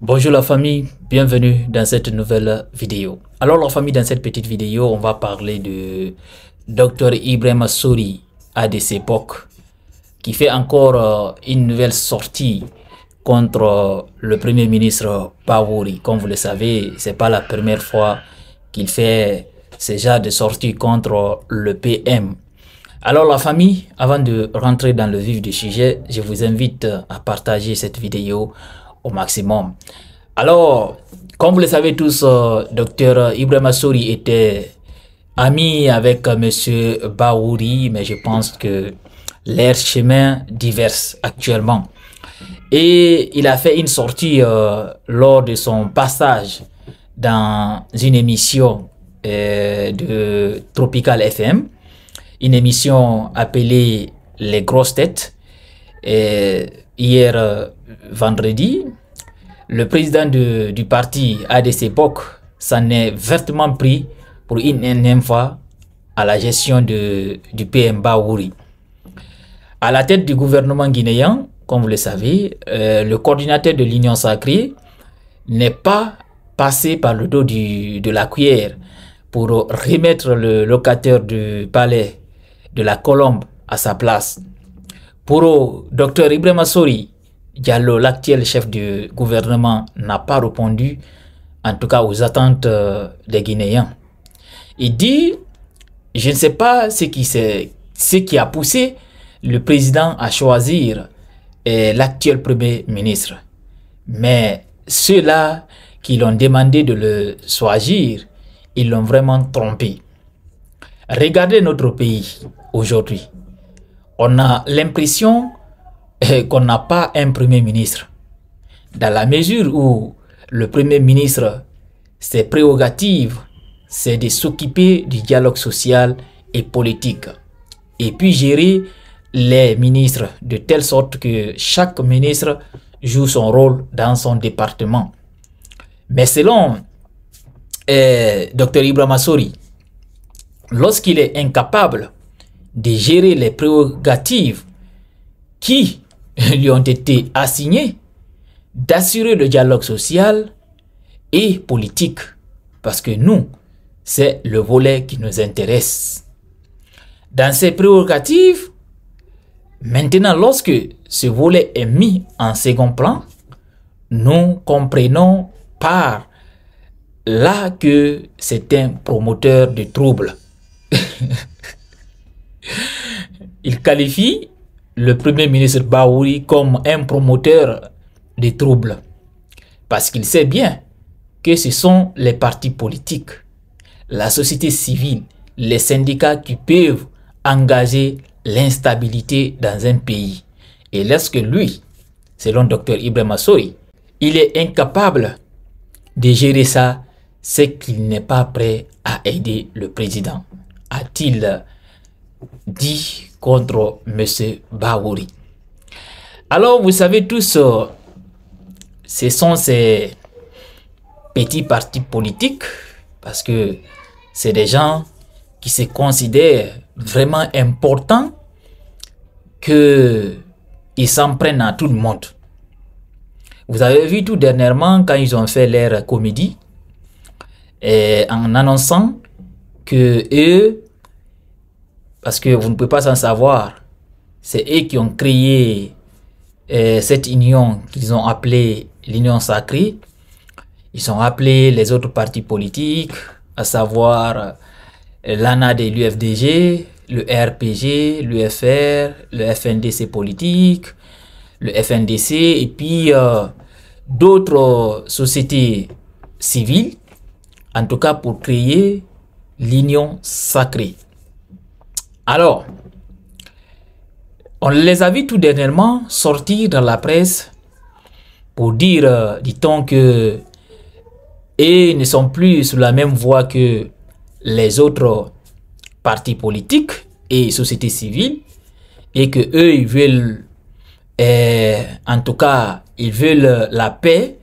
Bonjour la famille, bienvenue dans cette nouvelle vidéo. Alors la famille, dans cette petite vidéo, on va parler de Dr Ibrahim Souri, des époques qui fait encore euh, une nouvelle sortie contre euh, le Premier ministre Pawouri. Comme vous le savez, c'est pas la première fois qu'il fait ce genre de sortie contre euh, le PM. Alors la famille, avant de rentrer dans le vif du sujet, je vous invite à partager cette vidéo maximum. Alors, comme vous le savez tous, euh, docteur Ibrahim Souri était ami avec euh, monsieur Baouri, mais je pense que leurs chemin diversent actuellement. Et il a fait une sortie euh, lors de son passage dans une émission de Tropical FM, une émission appelée Les grosses têtes. Et hier vendredi, le président du parti ADC POC s'en est vertement pris pour une énième fois à la gestion du PM Baouri. À la tête du gouvernement guinéen, comme vous le savez, euh, le coordinateur de l'Union sacrée n'est pas passé par le dos de la cuillère pour remettre le locataire du palais de la Colombe à sa place. Pour le euh, docteur Ibrahim Assouri, Diallo, l'actuel chef du gouvernement, n'a pas répondu, en tout cas aux attentes euh, des Guinéens. Il dit, je ne sais pas ce qui, ce qui a poussé le président à choisir euh, l'actuel premier ministre. Mais ceux-là qui l'ont demandé de le choisir, ils l'ont vraiment trompé. Regardez notre pays aujourd'hui. On a l'impression eh, qu'on n'a pas un Premier ministre. Dans la mesure où le Premier ministre, ses prérogatives, c'est de s'occuper du dialogue social et politique. Et puis gérer les ministres de telle sorte que chaque ministre joue son rôle dans son département. Mais selon euh, Dr. Ibrahim Sori, lorsqu'il est incapable de gérer les prérogatives qui lui ont été assignés d'assurer le dialogue social et politique. Parce que nous, c'est le volet qui nous intéresse. Dans ces prérogatives, maintenant lorsque ce volet est mis en second plan, nous comprenons par là que c'est un promoteur de troubles. Il qualifie le Premier ministre Baouri comme un promoteur des troubles. Parce qu'il sait bien que ce sont les partis politiques, la société civile, les syndicats qui peuvent engager l'instabilité dans un pays. Et lorsque lui, selon Dr Ibrahim Assoy, il est incapable de gérer ça, c'est qu'il n'est pas prêt à aider le président, a-t-il dit contre M. Bahouri. Alors, vous savez tous, euh, ce sont ces petits partis politiques, parce que c'est des gens qui se considèrent vraiment importants, qu'ils s'en prennent à tout le monde. Vous avez vu tout dernièrement quand ils ont fait leur comédie, en annonçant que eux, parce que vous ne pouvez pas s'en savoir. C'est eux qui ont créé euh, cette union qu'ils ont appelée l'union sacrée. Ils ont appelé les autres partis politiques, à savoir euh, l'ANAD, et l'UFDG, le RPG, l'UFR, le FNDC politique, le FNDC et puis euh, d'autres sociétés civiles, en tout cas pour créer l'union sacrée. Alors, on les a vus tout dernièrement sortir dans la presse pour dire, euh, dit-on, que et ne sont plus sur la même voie que les autres partis politiques et sociétés civiles et que eux ils veulent euh, en tout cas ils veulent la paix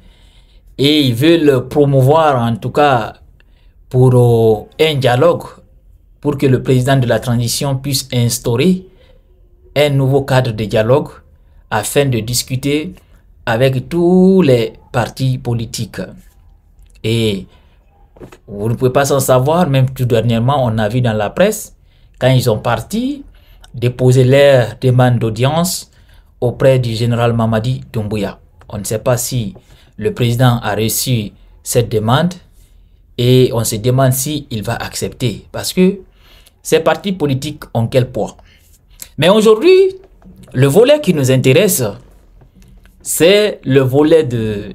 et ils veulent promouvoir en tout cas pour euh, un dialogue pour que le président de la transition puisse instaurer un nouveau cadre de dialogue afin de discuter avec tous les partis politiques. Et vous ne pouvez pas s'en savoir, même tout dernièrement, on a vu dans la presse, quand ils ont parti, déposer leur demande d'audience auprès du général Mamadi Doumbouya. On ne sait pas si le président a reçu cette demande et on se demande si il va accepter. Parce que ces partis politiques ont quel poids Mais aujourd'hui, le volet qui nous intéresse, c'est le volet de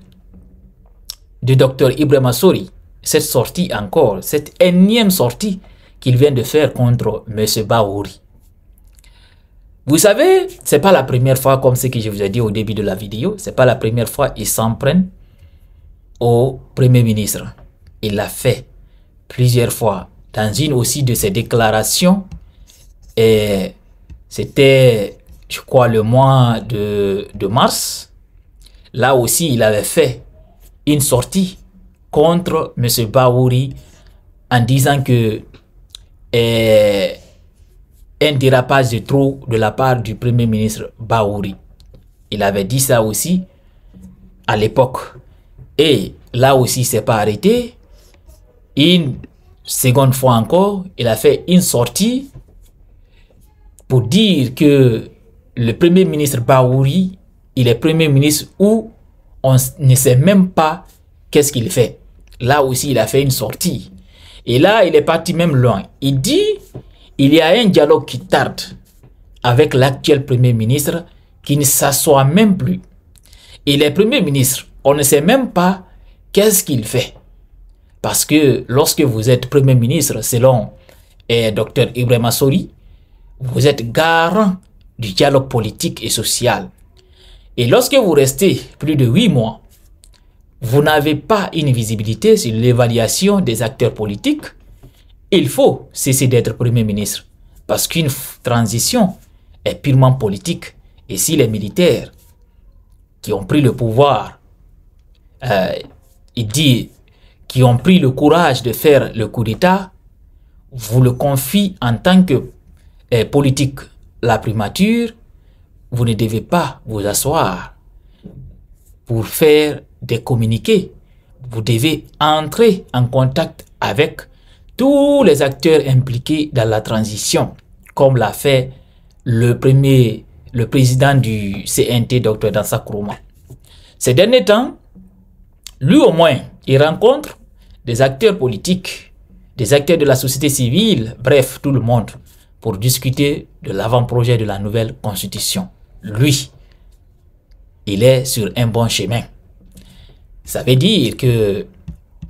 du docteur Ibrahim Assouri, cette sortie encore, cette énième sortie qu'il vient de faire contre M. Baouri. Vous savez, c'est pas la première fois, comme ce que je vous ai dit au début de la vidéo, c'est pas la première fois qu'il s'en prennent au Premier ministre. Il l'a fait plusieurs fois dans une aussi de ses déclarations, et c'était, je crois, le mois de, mars, là aussi, il avait fait une sortie contre M. Baouri en disant que n'y eh, un dérapage de trop de la part du Premier ministre Baouri. Il avait dit ça aussi à l'époque. Et là aussi, c'est pas arrêté. Une seconde fois encore, il a fait une sortie pour dire que le premier ministre Baouri, il est premier ministre où on ne sait même pas qu'est-ce qu'il fait. Là aussi, il a fait une sortie. Et là, il est parti même loin. Il dit, il y a un dialogue qui tarde avec l'actuel premier ministre qui ne s'assoit même plus. Et est premier ministre, on ne sait même pas qu'est-ce qu'il fait. Parce que lorsque vous êtes Premier ministre, selon eh, Dr Ibrahim Sori, vous êtes garant du dialogue politique et social. Et lorsque vous restez plus de huit mois, vous n'avez pas une visibilité sur l'évaluation des acteurs politiques. Il faut cesser d'être Premier ministre parce qu'une transition est purement politique. Et si les militaires qui ont pris le pouvoir, euh, ils disent qui ont pris le courage de faire le coup d'État vous le confie en tant que eh, politique la primature, vous ne devez pas vous asseoir pour faire des communiqués. Vous devez entrer en contact avec tous les acteurs impliqués dans la transition, comme l'a fait le premier, le président du CNT, Dr. Dansa Kourouma. Ces derniers temps, lui au moins, il rencontre des acteurs politiques, des acteurs de la société civile, bref, tout le monde, pour discuter de l'avant-projet de la nouvelle constitution. Lui, il est sur un bon chemin. Ça veut dire que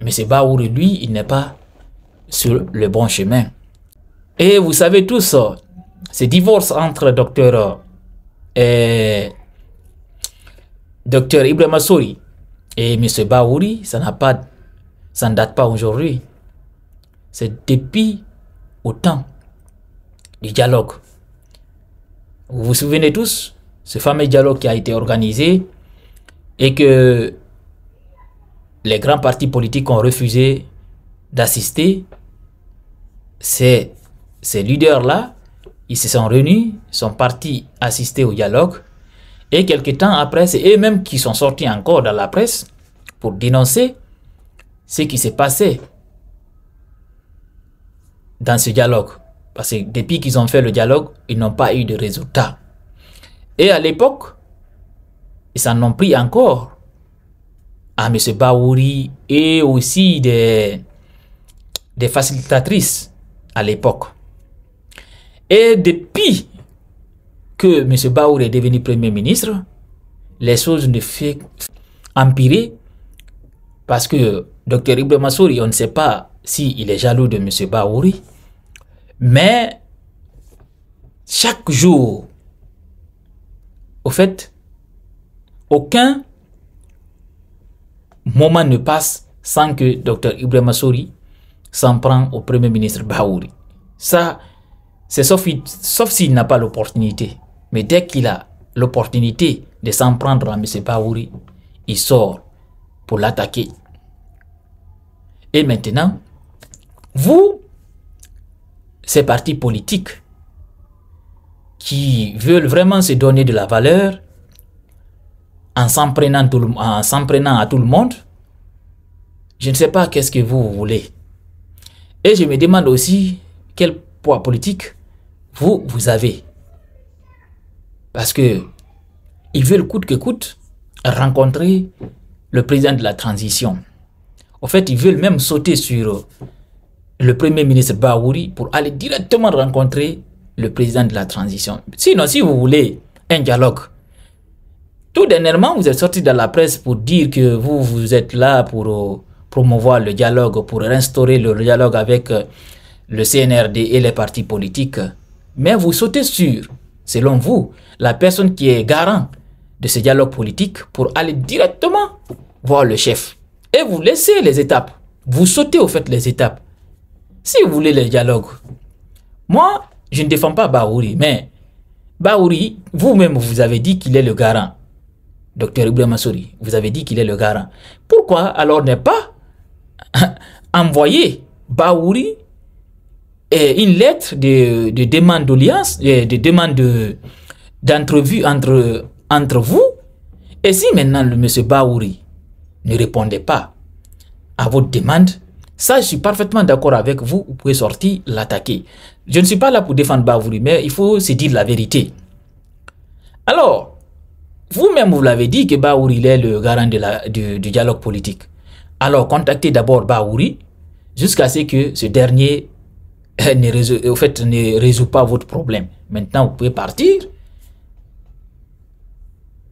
M. Baour, lui, il n'est pas sur le bon chemin. Et vous savez tous, ce divorce entre docteur euh, docteur Ibrahim Assouri et M. Bahouri, ça n'a pas, ça ne date pas aujourd'hui. C'est depuis au temps du dialogue. Vous vous souvenez tous, ce fameux dialogue qui a été organisé et que les grands partis politiques ont refusé d'assister. Ces, leaders-là, ils se sont réunis, sont partis assister au dialogue et quelques temps après, c'est eux-mêmes qui sont sortis encore dans la presse pour dénoncer ce qui s'est passé dans ce dialogue. Parce que depuis qu'ils ont fait le dialogue, ils n'ont pas eu de résultat. Et à l'époque, ils s'en ont pris encore à M. Baouri et aussi des, des facilitatrices à l'époque. Et depuis que M. Bahouri est devenu Premier ministre, les choses ne font empirer parce que Dr. Ibrahim Massouri, on ne sait pas s'il est jaloux de M. Bahouri, mais chaque jour, au fait, aucun moment ne passe sans que Dr. Ibrahim Massouri s'en prend au Premier ministre Bahouri. Ça, c'est sauf s'il n'a pas l'opportunité. Mais dès qu'il a l'opportunité de s'en prendre à M. Paouri, il sort pour l'attaquer. Et maintenant, vous, ces partis politiques qui veulent vraiment se donner de la valeur en s'en prenant, prenant, à tout le monde, je ne sais pas qu'est-ce que vous voulez. Et je me demande aussi quel poids politique vous, vous avez. Parce que ils veulent coûte que coûte rencontrer le président de la transition. En fait, ils veulent même sauter sur euh, le premier ministre Baouri pour aller directement rencontrer le président de la transition. Sinon, si vous voulez un dialogue, tout dernièrement, vous êtes sorti dans la presse pour dire que vous, vous êtes là pour euh, promouvoir le dialogue, pour restaurer le dialogue avec euh, le CNRD et les partis politiques. Mais vous sautez sur selon vous, la personne qui est garant de ce dialogue politique pour aller directement voir le chef. Et vous laissez les étapes. Vous sautez au fait les étapes. Si vous voulez le dialogue. Moi, je ne défends pas Baouri, mais Baouri, vous-même, vous avez dit qu'il est le garant. Docteur Ibrahim Massouri, vous avez dit qu'il est le garant. Pourquoi alors ne pas envoyer Baouri une lettre de, demande d'alliance de demande d'entrevue entre, entre vous. Et si maintenant le monsieur Baouri ne répondait pas à votre demande, ça, je suis parfaitement d'accord avec vous, vous pouvez sortir, l'attaquer. Je ne suis pas là pour défendre Baouri, mais il faut se dire la vérité. Alors, vous-même, vous, l'avez dit que Baouri il est le garant de la, du, dialogue politique. Alors, contactez d'abord Baouri jusqu'à ce que ce dernier eh, ne résout, au fait, ne résout pas votre problème. Maintenant, vous pouvez partir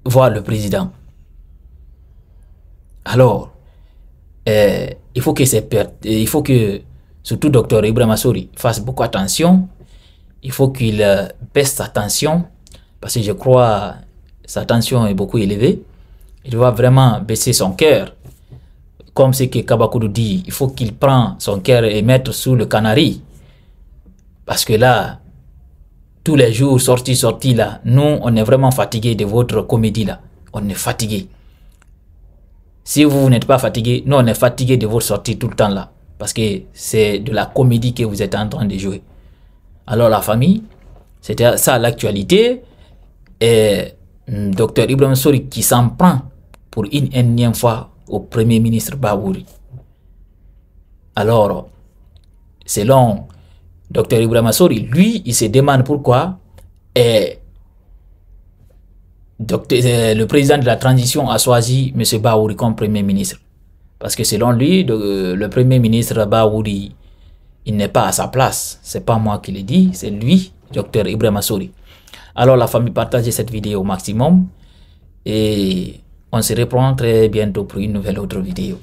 voir le président. Alors, eh, il faut que c'est eh, il faut que surtout docteur Ibrahim Assouri fasse beaucoup attention. Il faut qu'il euh, baisse sa tension parce que je crois sa tension est beaucoup élevée. Il doit vraiment baisser son cœur. Comme ce que Kabakoudou dit, il faut qu'il prenne son cœur et mette sous le canari. Parce que là, tous les jours, sorti, sorti, là, nous, on est vraiment fatigué de votre comédie, là. On est fatigué. Si vous, n'êtes pas fatigué, nous, on est fatigué de votre sortie tout le temps, là. Parce que c'est de la comédie que vous êtes en train de jouer. Alors, la famille, c'était ça l'actualité. Et hmm, Docteur Ibrahim Sori qui s'en prend pour une énième fois au Premier ministre Babouri. Alors, selon Docteur Ibrahim Sori, lui, il se demande pourquoi eh, eh, le président de la transition a choisi M. Baouri comme Premier ministre. Parce que selon lui, euh, le Premier ministre Baouri, il n'est pas à sa place. C'est pas moi qui le dit, c'est lui, docteur Ibrahim Sori. Alors la famille, partagez cette vidéo au maximum et on se reprend très bientôt pour une nouvelle autre vidéo.